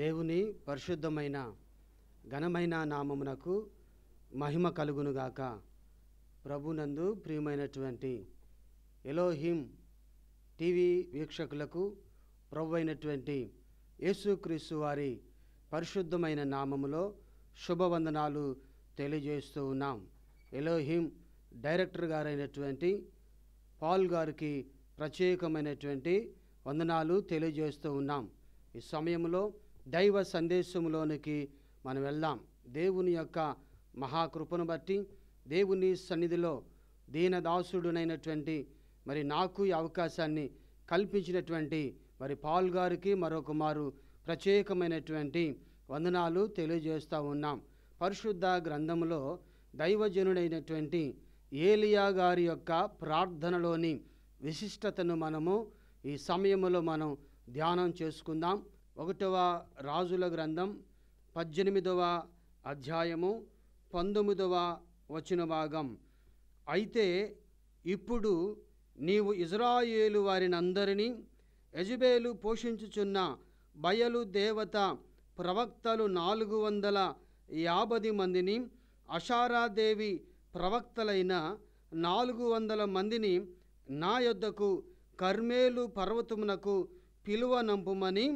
దేవుని పరిశుద్ధమైన ఘనమైన నామమునకు మహిమ కలుగునుగాక ప్రభునందు ప్రియమైనటువంటి ఎలోహిమ్ టీవీ వీక్షకులకు ప్రభు అయినటువంటి యేసుక్రీస్తు వారి పరిశుద్ధమైన నామములో శుభవందనాలు తెలియజేస్తూ ఉన్నాం ఎలోహిమ్ డైరెక్టర్ గారైనటువంటి పాల్ గారికి ప్రత్యేకమైనటువంటి వందనాలు తెలియజేస్తూ ఉన్నాం ఈ సమయంలో దైవ సందేశంలోనికి మనం వెళ్దాం దేవుని యొక్క మహాకృపను బట్టి దేవుని సన్నిధిలో దీనదాసుడునైనటువంటి మరి నాకు ఈ అవకాశాన్ని కల్పించినటువంటి మరి పాల్ గారికి మరొక మారు ప్రత్యేకమైనటువంటి వందనాలు తెలియజేస్తూ ఉన్నాం పరిశుద్ధ గ్రంథంలో దైవజనుడైనటువంటి ఏలియా గారి యొక్క ప్రార్థనలోని విశిష్టతను మనము ఈ సమయంలో మనం ధ్యానం చేసుకుందాం ఒకటవ రాజుల గ్రంథం పద్దెనిమిదవ అధ్యాయము పంతొమ్మిదవ వచన భాగం అయితే ఇప్పుడు నీవు ఇజ్రాయేలు వారినందరినీ యజుబేలు పోషించుచున్న బయలు దేవత ప్రవక్తలు నాలుగు వందల యాభై మందిని అషారాదేవి ప్రవక్తలైన నాలుగు వందల మందిని నా యొద్దకు కర్మేలు పర్వతమునకు పిలువ నంపుమని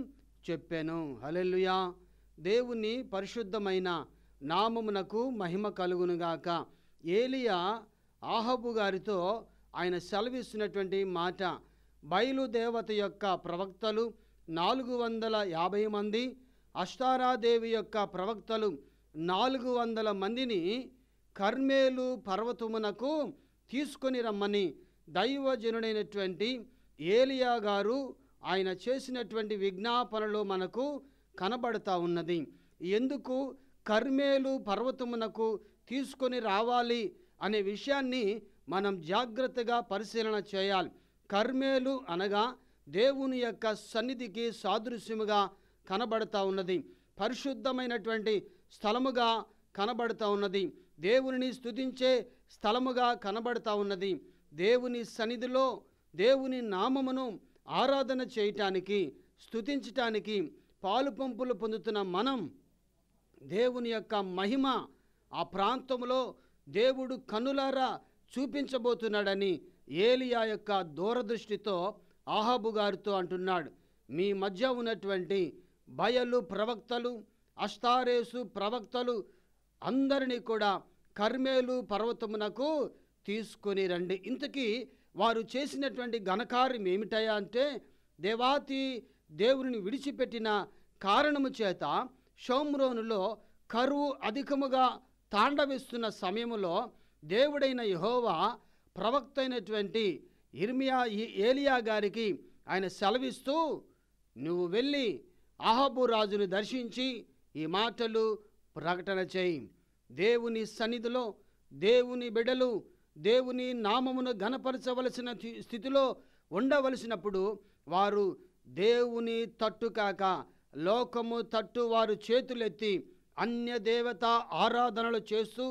చెప్పాను హలెల్లుయా దేవుని పరిశుద్ధమైన నామమునకు మహిమ కలుగునుగాక ఏలియా ఆహబు గారితో ఆయన సెలవిస్తున్నటువంటి మాట బయలుదేవత యొక్క ప్రవక్తలు నాలుగు వందల యాభై మంది అష్టారాదేవి యొక్క ప్రవక్తలు నాలుగు వందల మందిని కర్మేలు పర్వతమునకు తీసుకొని రమ్మని దైవజనుడైనటువంటి ఏలియా గారు ఆయన చేసినటువంటి విజ్ఞాపనలు మనకు కనబడతా ఉన్నది ఎందుకు కర్మేలు పర్వతమునకు తీసుకొని రావాలి అనే విషయాన్ని మనం జాగ్రత్తగా పరిశీలన చేయాలి కర్మేలు అనగా దేవుని యొక్క సన్నిధికి సాదృశ్యముగా కనబడతా ఉన్నది పరిశుద్ధమైనటువంటి స్థలముగా కనబడతా ఉన్నది దేవుని స్థుతించే స్థలముగా కనబడతా ఉన్నది దేవుని సన్నిధిలో దేవుని నామమును ఆరాధన చేయటానికి స్థుతించటానికి పాలు పంపులు పొందుతున్న మనం దేవుని యొక్క మహిమ ఆ ప్రాంతంలో దేవుడు కనులారా చూపించబోతున్నాడని ఏలియా యొక్క దూరదృష్టితో ఆహాబు గారితో అంటున్నాడు మీ మధ్య ఉన్నటువంటి బయలు ప్రవక్తలు అష్టారేసు ప్రవక్తలు అందరినీ కూడా కర్మేలు పర్వతమునకు తీసుకొని రండి ఇంతకీ వారు చేసినటువంటి ఘనకార్యం ఏమిటయా అంటే దేవాతి దేవుని విడిచిపెట్టిన కారణము చేత షోమ్రోనులో కరువు అధికముగా తాండవిస్తున్న సమయంలో దేవుడైన యహోవా ప్రవక్త అయినటువంటి ఇర్మియా ఏలియా గారికి ఆయన సెలవిస్తూ నువ్వు వెళ్ళి అహబు రాజును దర్శించి ఈ మాటలు ప్రకటన చేయి దేవుని సన్నిధిలో దేవుని బిడలు దేవుని నామమును గనపరచవలసిన స్థితిలో ఉండవలసినప్పుడు వారు దేవుని తట్టుకాక లోకము తట్టు వారు చేతులెత్తి అన్య దేవత ఆరాధనలు చేస్తూ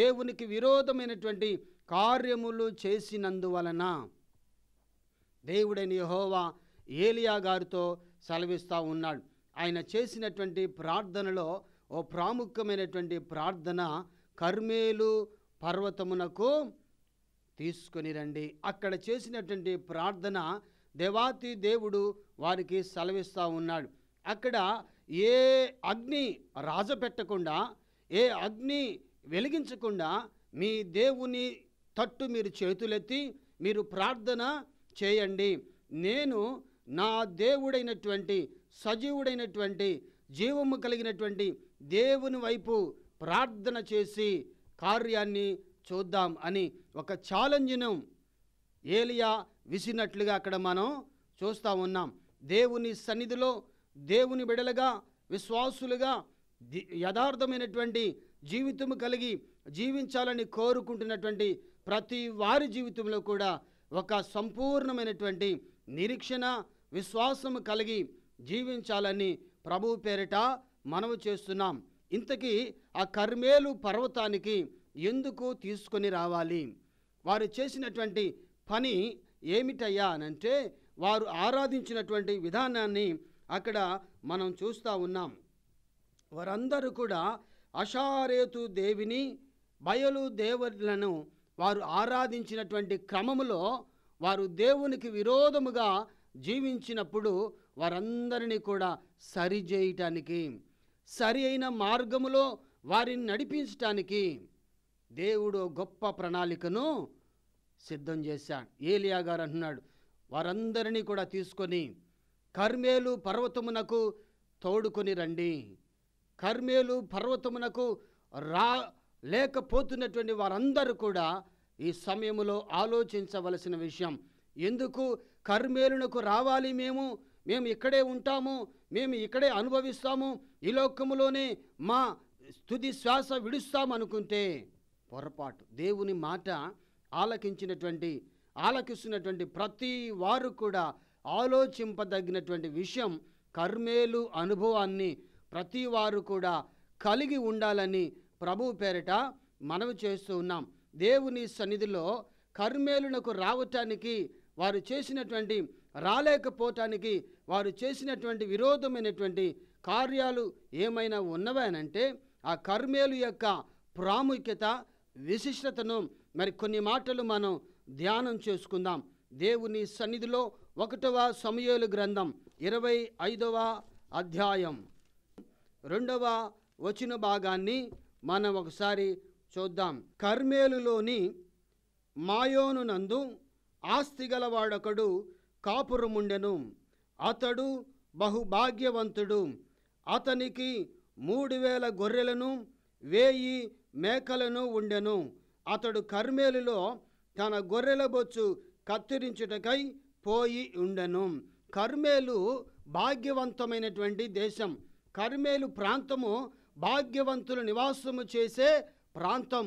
దేవునికి విరోధమైనటువంటి కార్యములు చేసినందువలన దేవుడైన యహోవా ఏలియా గారితో సెలవిస్తూ ఉన్నాడు ఆయన చేసినటువంటి ప్రార్థనలో ఓ ప్రాముఖ్యమైనటువంటి ప్రార్థన కర్మేలు పర్వతమునకు తీసుకొని రండి అక్కడ చేసినటువంటి ప్రార్థన దేవాతి దేవుడు వారికి సెలవిస్తూ ఉన్నాడు అక్కడ ఏ అగ్ని రాజపెట్టకుండా ఏ అగ్ని వెలిగించకుండా మీ దేవుని తట్టు మీరు చేతులెత్తి మీరు ప్రార్థన చేయండి నేను నా దేవుడైనటువంటి సజీవుడైనటువంటి జీవము కలిగినటువంటి దేవుని వైపు ప్రార్థన చేసి కార్యాన్ని చూద్దాం అని ఒక ఛాలెంజ్ను ఏలియా విసినట్లుగా అక్కడ మనం చూస్తూ ఉన్నాం దేవుని సన్నిధిలో దేవుని బిడలుగా విశ్వాసులుగా యథార్థమైనటువంటి జీవితము కలిగి జీవించాలని కోరుకుంటున్నటువంటి ప్రతి వారి జీవితంలో కూడా ఒక సంపూర్ణమైనటువంటి నిరీక్షణ విశ్వాసము కలిగి జీవించాలని ప్రభు పేరిట మనవి చేస్తున్నాం ఇంతకీ ఆ కర్మేలు పర్వతానికి ఎందుకు తీసుకొని రావాలి వారు చేసినటువంటి పని ఏమిటయ్యా అనంటే వారు ఆరాధించినటువంటి విధానాన్ని అక్కడ మనం చూస్తూ ఉన్నాం వారందరూ కూడా అషారేతు దేవిని బయలు దేవులను వారు ఆరాధించినటువంటి క్రమములో వారు దేవునికి విరోధముగా జీవించినప్పుడు వారందరినీ కూడా సరిచేయటానికి సరి అయిన మార్గములో వారిని నడిపించటానికి దేవుడు గొప్ప ప్రణాళికను సిద్ధం చేశాడు ఏలియా గారు అంటున్నాడు వారందరినీ కూడా తీసుకొని కర్మేలు పర్వతమునకు తోడుకొని రండి కర్మేలు పర్వతమునకు రా లేకపోతున్నటువంటి వారందరూ కూడా ఈ సమయంలో ఆలోచించవలసిన విషయం ఎందుకు కర్మేలునకు రావాలి మేము మేము ఇక్కడే ఉంటాము మేము ఇక్కడే అనుభవిస్తాము ఈ లోకములోనే మా స్థుతి శ్వాస విడుస్తాం అనుకుంటే పొరపాటు దేవుని మాట ఆలకించినటువంటి ఆలకిస్తున్నటువంటి ప్రతి వారు కూడా ఆలోచింపదగినటువంటి విషయం కర్మేలు అనుభవాన్ని ప్రతి వారు కూడా కలిగి ఉండాలని ప్రభు పేరిట మనవి చేస్తూ ఉన్నాం దేవుని సన్నిధిలో కర్మేలునకు రావటానికి వారు చేసినటువంటి రాలేకపోవటానికి వారు చేసినటువంటి విరోధమైనటువంటి కార్యాలు ఏమైనా ఉన్నవానంటే ఆ కర్మేలు యొక్క ప్రాముఖ్యత విశిష్టతను మరి కొన్ని మాటలు మనం ధ్యానం చేసుకుందాం దేవుని సన్నిధిలో ఒకటవ సమయలు గ్రంథం ఇరవై ఐదవ అధ్యాయం రెండవ వచన భాగాన్ని మనం ఒకసారి చూద్దాం కర్మేలులోని మాయోనునందు ఆస్తి గలవాడొకడు కాపురముండెను అతడు బహుభాగ్యవంతుడు అతనికి మూడు వేల గొర్రెలను వేయి మేకలను ఉండెను అతడు కర్మేలులో తన గొర్రెల బొచ్చు కత్తిరించుటకై పోయి ఉండెను కర్మేలు భాగ్యవంతమైనటువంటి దేశం కర్మేలు ప్రాంతము భాగ్యవంతులు నివాసము చేసే ప్రాంతం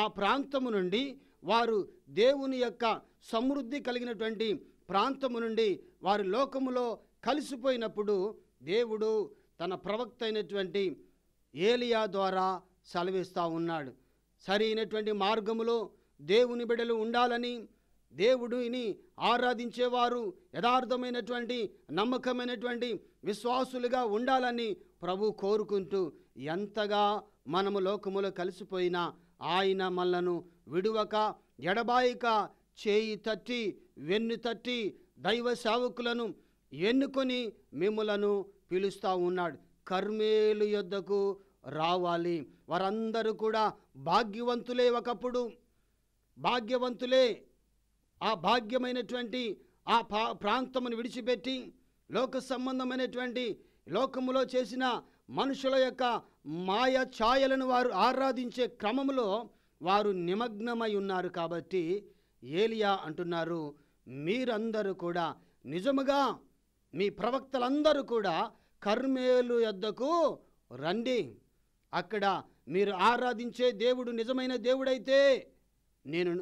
ఆ ప్రాంతము నుండి వారు దేవుని యొక్క సమృద్ధి కలిగినటువంటి ప్రాంతము నుండి వారి లోకములో కలిసిపోయినప్పుడు దేవుడు తన ప్రవక్త అయినటువంటి ఏలియా ద్వారా సెలవిస్తూ ఉన్నాడు సరైనటువంటి మార్గములో దేవుని బిడలు ఉండాలని దేవుడిని ఆరాధించేవారు యథార్థమైనటువంటి నమ్మకమైనటువంటి విశ్వాసులుగా ఉండాలని ప్రభు కోరుకుంటూ ఎంతగా మనము లోకములో కలిసిపోయినా ఆయన మనలను విడువక ఎడబాయిక చేయి తట్టి వెన్ను తట్టి దైవ సేవకులను ఎన్నుకొని మిమ్మలను పిలుస్తూ ఉన్నాడు కర్మేలు యొద్దకు రావాలి వారందరూ కూడా భాగ్యవంతులే ఒకప్పుడు భాగ్యవంతులే ఆ భాగ్యమైనటువంటి ఆ ప్రాంతమును విడిచిపెట్టి లోక సంబంధమైనటువంటి లోకములో చేసిన మనుషుల యొక్క మాయ ఛాయలను వారు ఆరాధించే క్రమంలో వారు నిమగ్నమై ఉన్నారు కాబట్టి ఏలియా అంటున్నారు మీరందరూ కూడా నిజముగా మీ ప్రవక్తలందరూ కూడా కర్మేలు యొద్దకు రండి అక్కడ మీరు ఆరాధించే దేవుడు నిజమైన దేవుడైతే నేను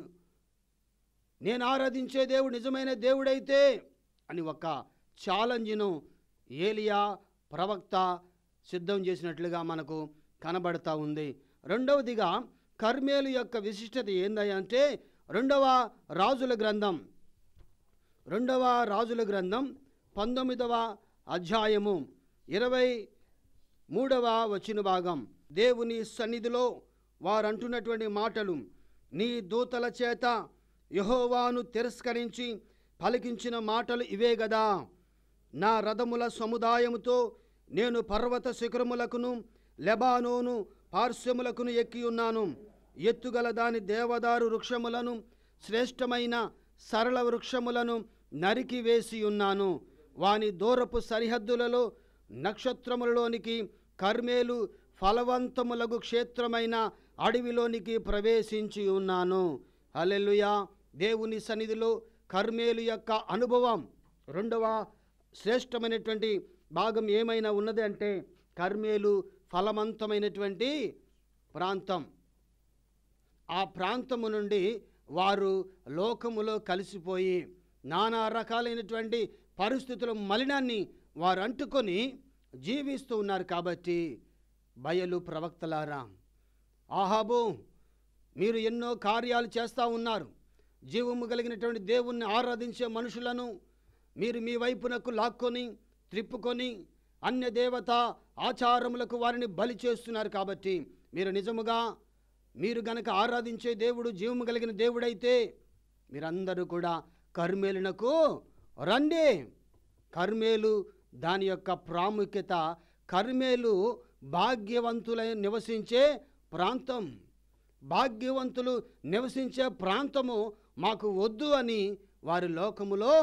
నేను ఆరాధించే దేవుడు నిజమైన దేవుడైతే అని ఒక ఛాలెంజ్ను ఏలియా ప్రవక్త సిద్ధం చేసినట్లుగా మనకు కనబడతా ఉంది రెండవదిగా కర్మేలు యొక్క విశిష్టత ఏందంటే రెండవ రాజుల గ్రంథం రెండవ రాజుల గ్రంథం పంతొమ్మిదవ అధ్యాయము ఇరవై మూడవ వచ్చిన భాగం దేవుని సన్నిధిలో వారంటున్నటువంటి మాటలు నీ దూతల చేత యహోవాను తిరస్కరించి పలికించిన మాటలు ఇవే గదా నా రథముల సముదాయముతో నేను పర్వత శిఖరములకును లెబానోను పార్శ్వములకును ఎక్కి ఉన్నాను ఎత్తుగల దాని దేవదారు వృక్షములను శ్రేష్టమైన సరళ వృక్షములను నరికివేసి ఉన్నాను వాని దూరపు సరిహద్దులలో నక్షత్రములలోనికి కర్మేలు ఫలవంతములకు క్షేత్రమైన అడవిలోనికి ప్రవేశించి ఉన్నాను అలెలుయా దేవుని సన్నిధిలో కర్మేలు యొక్క అనుభవం రెండవ శ్రేష్టమైనటువంటి భాగం ఏమైనా ఉన్నది అంటే కర్మేలు ఫలవంతమైనటువంటి ప్రాంతం ఆ ప్రాంతము నుండి వారు లోకములో కలిసిపోయి నానా రకాలైనటువంటి పరిస్థితుల మలినాన్ని వారు అంటుకొని జీవిస్తూ ఉన్నారు కాబట్టి బయలు ప్రవక్తలారా ఆహాబు మీరు ఎన్నో కార్యాలు చేస్తూ ఉన్నారు జీవము కలిగినటువంటి దేవుణ్ణి ఆరాధించే మనుషులను మీరు మీ వైపునకు లాక్కొని త్రిప్పుకొని అన్య దేవత ఆచారములకు వారిని బలి చేస్తున్నారు కాబట్టి మీరు నిజముగా మీరు గనక ఆరాధించే దేవుడు జీవము కలిగిన దేవుడైతే మీరందరూ కూడా కర్మేలునకు రండి కర్మేలు దాని యొక్క ప్రాముఖ్యత కర్మేలు భాగ్యవంతులై నివసించే ప్రాంతం భాగ్యవంతులు నివసించే ప్రాంతము మాకు వద్దు అని వారి లోకములో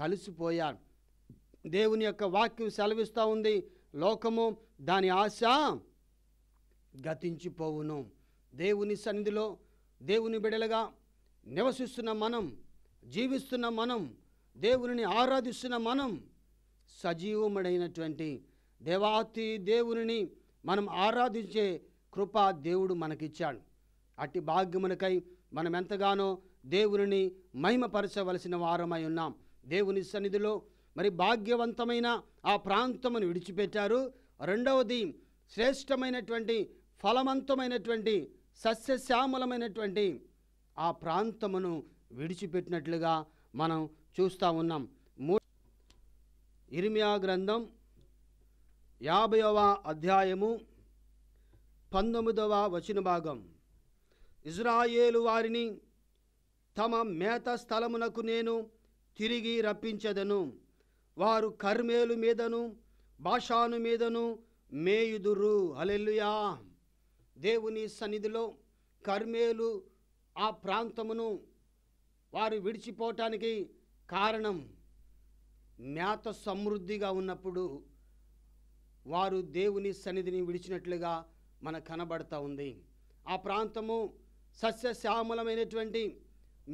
కలిసిపోయారు దేవుని యొక్క వాక్యం సెలవిస్తూ ఉంది లోకము దాని ఆశ గతించిపోవును దేవుని సన్నిధిలో దేవుని బిడలుగా నివసిస్తున్న మనం జీవిస్తున్న మనం దేవుని ఆరాధిస్తున్న మనం సజీవముడైనటువంటి దేవాతి దేవుని మనం ఆరాధించే కృప దేవుడు మనకిచ్చాడు అట్టి భాగ్యమునకై మనం ఎంతగానో దేవుని మహిమపరచవలసిన వారమై ఉన్నాం దేవుని సన్నిధిలో మరి భాగ్యవంతమైన ఆ ప్రాంతమును విడిచిపెట్టారు రెండవది శ్రేష్టమైనటువంటి ఫలవంతమైనటువంటి సస్యశ్యామలమైనటువంటి ఆ ప్రాంతమును విడిచిపెట్టినట్లుగా మనం చూస్తూ ఉన్నాం మూ ఇర్మియా గ్రంథం యాభైవ అధ్యాయము పంతొమ్మిదవ వచన భాగం ఇజ్రాయేలు వారిని తమ మేత స్థలమునకు నేను తిరిగి రప్పించదను వారు కర్మేలు మీదను భాషాను మీదను మేయుదురు అలెల్లుయా దేవుని సన్నిధిలో కర్మేలు ఆ ప్రాంతమును వారు విడిచిపోవటానికి కారణం మేత సమృద్ధిగా ఉన్నప్పుడు వారు దేవుని సన్నిధిని విడిచినట్లుగా మన కనబడతా ఉంది ఆ ప్రాంతము సస్యశ్యామలమైనటువంటి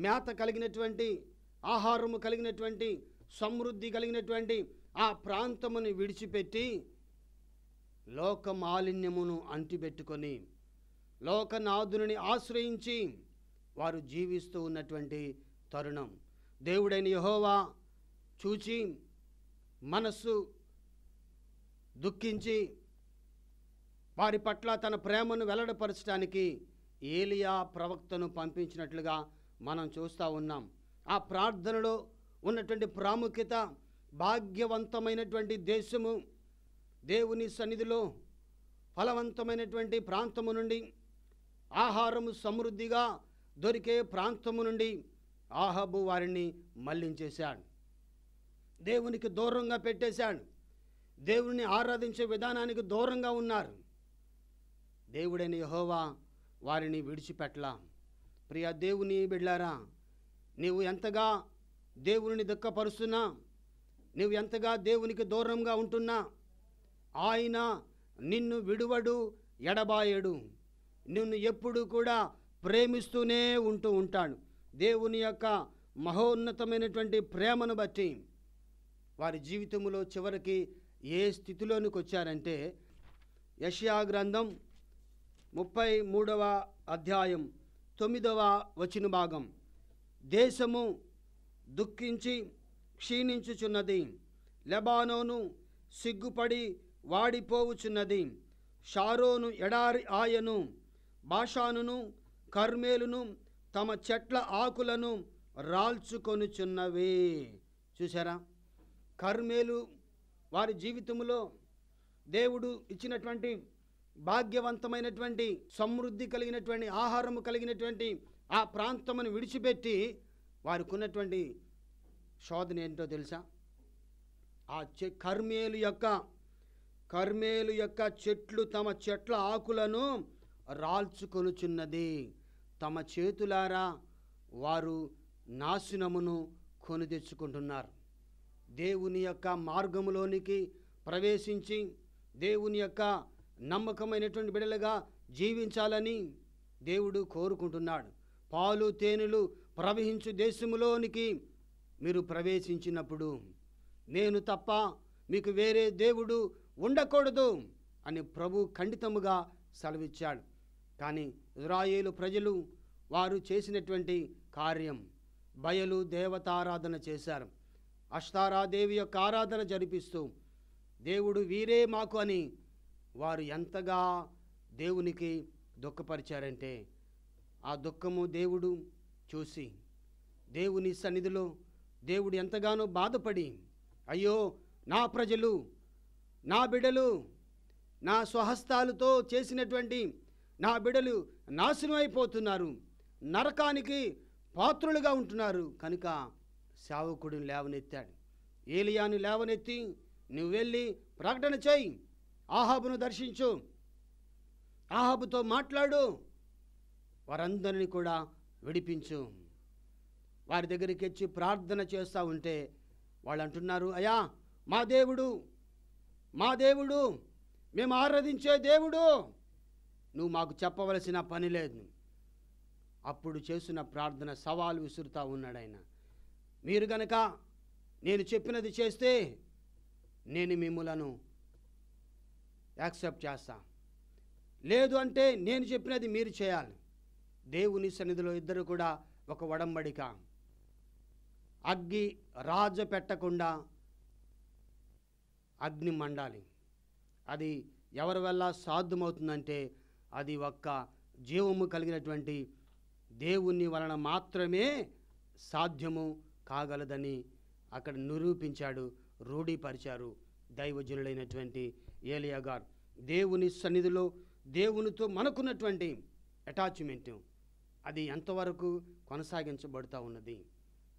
మేత కలిగినటువంటి ఆహారము కలిగినటువంటి సమృద్ధి కలిగినటువంటి ఆ ప్రాంతముని విడిచిపెట్టి లోక మాలిన్యమును అంటిపెట్టుకొని లోకనాథుని ఆశ్రయించి వారు జీవిస్తూ ఉన్నటువంటి తరుణం దేవుడైన యహోవా చూచి మనస్సు దుఃఖించి వారి పట్ల తన ప్రేమను వెల్లడపరచడానికి ఏలియా ప్రవక్తను పంపించినట్లుగా మనం చూస్తూ ఉన్నాం ఆ ప్రార్థనలో ఉన్నటువంటి ప్రాముఖ్యత భాగ్యవంతమైనటువంటి దేశము దేవుని సన్నిధిలో ఫలవంతమైనటువంటి ప్రాంతము నుండి ఆహారము సమృద్ధిగా దొరికే ప్రాంతము నుండి ఆహాబు వారిని మళ్లించేశాడు దేవునికి దూరంగా పెట్టేశాడు దేవుని ఆరాధించే విధానానికి దూరంగా ఉన్నారు దేవుడైన యహోవా వారిని విడిచిపెట్టలా ప్రియ దేవుని బిడ్లారా నీవు ఎంతగా దేవుని దుఃఖపరుస్తున్నా నువ్వు ఎంతగా దేవునికి దూరంగా ఉంటున్నా ఆయన నిన్ను విడువడు ఎడబాయడు నిన్ను ఎప్పుడు కూడా ప్రేమిస్తూనే ఉంటూ ఉంటాడు దేవుని యొక్క మహోన్నతమైనటువంటి ప్రేమను బట్టి వారి జీవితంలో చివరికి ఏ స్థితిలోనికి వచ్చారంటే యషియా గ్రంథం ముప్పై మూడవ అధ్యాయం తొమ్మిదవ వచన భాగం దేశము దుఃఖించి క్షీణించుచున్నది లెబానోను సిగ్గుపడి వాడిపోవుచున్నది షారోను ఎడారి ఆయను బాషానును కర్మేలును తమ చెట్ల ఆకులను రాల్చుకొనుచున్నవి చూసారా కర్మేలు వారి జీవితంలో దేవుడు ఇచ్చినటువంటి భాగ్యవంతమైనటువంటి సమృద్ధి కలిగినటువంటి ఆహారము కలిగినటువంటి ఆ ప్రాంతమును విడిచిపెట్టి వారికి ఉన్నటువంటి శోధన ఏంటో తెలుసా ఆ చె కర్మేలు యొక్క కర్మేలు యొక్క చెట్లు తమ చెట్ల ఆకులను రాల్చుకొనుచున్నది తమ చేతులారా వారు నాశనమును కొని తెచ్చుకుంటున్నారు దేవుని యొక్క మార్గములోనికి ప్రవేశించి దేవుని యొక్క నమ్మకమైనటువంటి బిడలుగా జీవించాలని దేవుడు కోరుకుంటున్నాడు పాలు తేనెలు ప్రవహించు దేశములోనికి మీరు ప్రవేశించినప్పుడు నేను తప్ప మీకు వేరే దేవుడు ఉండకూడదు అని ప్రభు ఖండితముగా సెలవిచ్చాడు కానీ ఇజ్రాయేలు ప్రజలు వారు చేసినటువంటి కార్యం బయలు దేవతారాధన చేశారు అష్టారాదేవి యొక్క ఆరాధన జరిపిస్తూ దేవుడు వీరే మాకు అని వారు ఎంతగా దేవునికి దుఃఖపరిచారంటే ఆ దుఃఖము దేవుడు చూసి దేవుని సన్నిధిలో దేవుడు ఎంతగానో బాధపడి అయ్యో నా ప్రజలు నా బిడలు నా స్వహస్తాలతో చేసినటువంటి నా బిడలు నాశనం అయిపోతున్నారు నరకానికి పాత్రులుగా ఉంటున్నారు కనుక సేవకుడిని లేవనెత్తాడు ఏలియాను లేవనెత్తి నువ్వు వెళ్ళి ప్రకటన చేయి ఆహాబును దర్శించు ఆహాబుతో మాట్లాడు వారందరినీ కూడా విడిపించు వారి దగ్గరికి వచ్చి ప్రార్థన చేస్తూ ఉంటే వాళ్ళు అంటున్నారు అయా మా దేవుడు మా దేవుడు మేము ఆరాధించే దేవుడు నువ్వు మాకు చెప్పవలసిన పని లేదు అప్పుడు చేసిన ప్రార్థన సవాలు విసురుతా ఉన్నాడు ఆయన మీరు గనక నేను చెప్పినది చేస్తే నేను మిమ్మలను యాక్సెప్ట్ చేస్తా లేదు అంటే నేను చెప్పినది మీరు చేయాలి దేవుని సన్నిధిలో ఇద్దరు కూడా ఒక వడంబడిక అగ్గి రాజు పెట్టకుండా అగ్ని మండాలి అది ఎవరి వల్ల సాధ్యమవుతుందంటే అది ఒక్క జీవము కలిగినటువంటి దేవుని వలన మాత్రమే సాధ్యము కాగలదని అక్కడ నిరూపించాడు రూఢీపరిచారు ఏలియా ఏలియాగార్ దేవుని సన్నిధిలో దేవునితో మనకున్నటువంటి అటాచ్మెంట్ అది ఎంతవరకు కొనసాగించబడుతూ ఉన్నది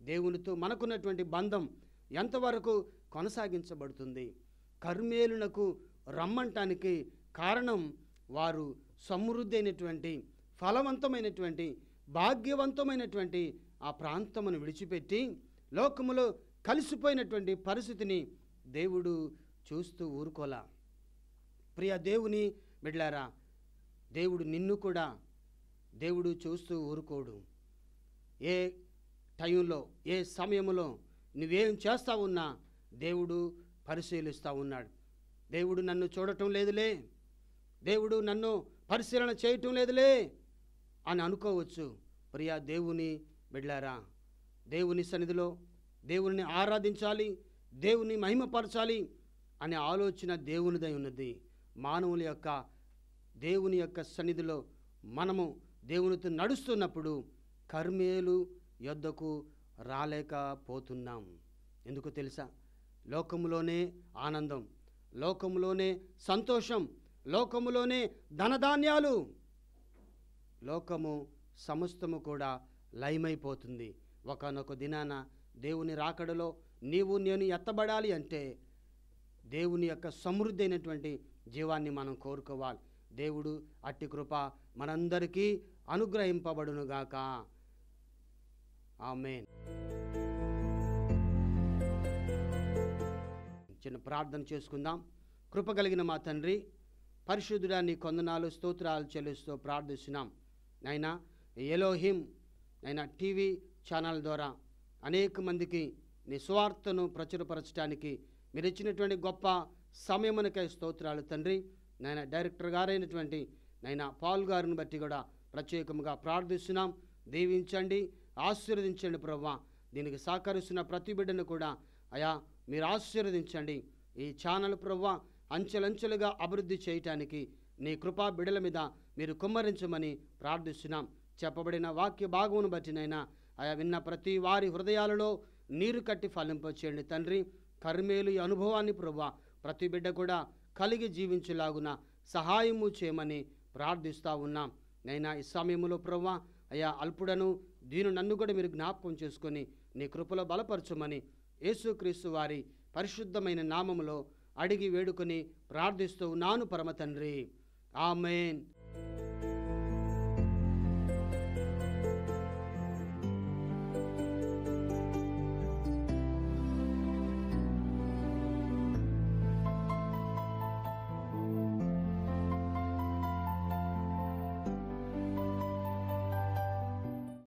దేవునితో మనకున్నటువంటి బంధం ఎంతవరకు కొనసాగించబడుతుంది కర్మేలునకు రమ్మంటానికి కారణం వారు సమృద్ధి అయినటువంటి ఫలవంతమైనటువంటి భాగ్యవంతమైనటువంటి ఆ ప్రాంతమును విడిచిపెట్టి లోకములో కలిసిపోయినటువంటి పరిస్థితిని దేవుడు చూస్తూ ఊరుకోలా ప్రియ దేవుని బిడ్లారా దేవుడు నిన్ను కూడా దేవుడు చూస్తూ ఊరుకోడు ఏ టైంలో ఏ సమయంలో నువ్వేం చేస్తా ఉన్నా దేవుడు పరిశీలిస్తూ ఉన్నాడు దేవుడు నన్ను చూడటం లేదులే దేవుడు నన్ను పరిశీలన చేయటం లేదులే అని అనుకోవచ్చు ప్రియా దేవుని బిడ్లారా దేవుని సన్నిధిలో దేవుని ఆరాధించాలి దేవుని మహిమపరచాలి అనే ఆలోచన దేవునిదై ఉన్నది మానవుల యొక్క దేవుని యొక్క సన్నిధిలో మనము దేవునితో నడుస్తున్నప్పుడు కర్మేలు యొద్దకు రాలేకపోతున్నాం ఎందుకు తెలుసా లోకంలోనే ఆనందం లోకంలోనే సంతోషం లోకములోనే ధనధాన్యాలు లోకము సమస్తము కూడా లయమైపోతుంది ఒకనొక దినాన దేవుని రాకడలో నీవు నేను ఎత్తబడాలి అంటే దేవుని యొక్క సమృద్ధి అయినటువంటి జీవాన్ని మనం కోరుకోవాలి దేవుడు అట్టి కృప మనందరికీ అనుగ్రహింపబడునుగాక ఆమెన్ చిన్న ప్రార్థన చేసుకుందాం కృప కలిగిన మా తండ్రి పరిశుద్ధుడా నీ కొందనాలు స్తోత్రాలు చెల్లిస్తూ ప్రార్థిస్తున్నాం నైనా ఎలోహిం నైనా టీవీ ఛానల్ ద్వారా అనేక మందికి నీ స్వార్థను ప్రచురపరచడానికి మీరు ఇచ్చినటువంటి గొప్ప సమయమునకై స్తోత్రాలు తండ్రి నేను డైరెక్టర్ గారైనటువంటి నేను పాల్ గారిని బట్టి కూడా ప్రత్యేకంగా ప్రార్థిస్తున్నాం దీవించండి ఆశీర్వదించండి ప్రభు దీనికి సహకరిస్తున్న ప్రతి బిడ్డను కూడా అయా మీరు ఆశీర్వదించండి ఈ ఛానల్ ప్రభు అంచెలంచెలుగా అభివృద్ధి చేయటానికి నీ కృపా బిడల మీద మీరు కుమ్మరించమని ప్రార్థిస్తున్నాం చెప్పబడిన వాక్య భాగమును బట్టినైనా ఆయా విన్న ప్రతి వారి హృదయాలలో నీరు కట్టి ఫలింపచేయండి తండ్రి కర్మేలు ఈ అనుభవాన్ని ప్రభా ప్రతి బిడ్డ కూడా కలిగి జీవించేలాగున సహాయము చేయమని ప్రార్థిస్తూ ఉన్నాం నైనా ఈ సమయంలో ప్రవ్వా అయా అల్పుడను దీని నన్ను కూడా మీరు జ్ఞాపకం చేసుకొని నీ కృపలో బలపరచమని యేసుక్రీస్తు వారి పరిశుద్ధమైన నామములో అడిగి వేడుకొని ప్రార్థిస్తూ ఉన్నాను పరమ తండ్రి ఆమెన్